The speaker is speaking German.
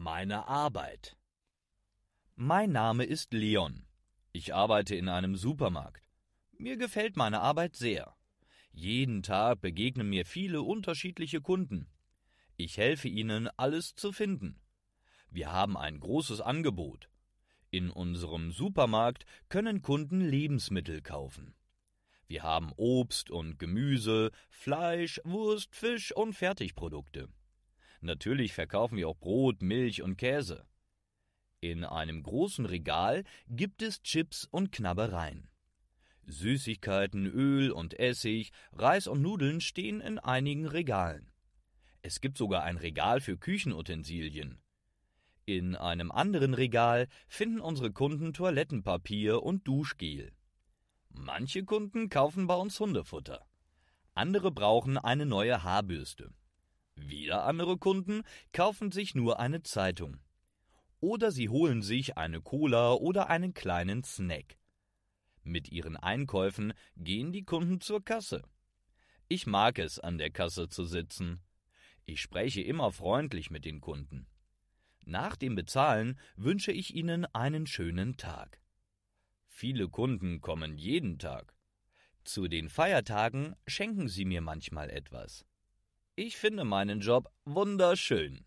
Meine Arbeit. Mein Name ist Leon. Ich arbeite in einem Supermarkt. Mir gefällt meine Arbeit sehr. Jeden Tag begegnen mir viele unterschiedliche Kunden. Ich helfe ihnen, alles zu finden. Wir haben ein großes Angebot. In unserem Supermarkt können Kunden Lebensmittel kaufen. Wir haben Obst und Gemüse, Fleisch, Wurst, Fisch und Fertigprodukte. Natürlich verkaufen wir auch Brot, Milch und Käse. In einem großen Regal gibt es Chips und Knabbereien. Süßigkeiten, Öl und Essig, Reis und Nudeln stehen in einigen Regalen. Es gibt sogar ein Regal für Küchenutensilien. In einem anderen Regal finden unsere Kunden Toilettenpapier und Duschgel. Manche Kunden kaufen bei uns Hundefutter. Andere brauchen eine neue Haarbürste. Wieder andere Kunden kaufen sich nur eine Zeitung. Oder sie holen sich eine Cola oder einen kleinen Snack. Mit ihren Einkäufen gehen die Kunden zur Kasse. Ich mag es, an der Kasse zu sitzen. Ich spreche immer freundlich mit den Kunden. Nach dem Bezahlen wünsche ich Ihnen einen schönen Tag. Viele Kunden kommen jeden Tag. Zu den Feiertagen schenken sie mir manchmal etwas. Ich finde meinen Job wunderschön.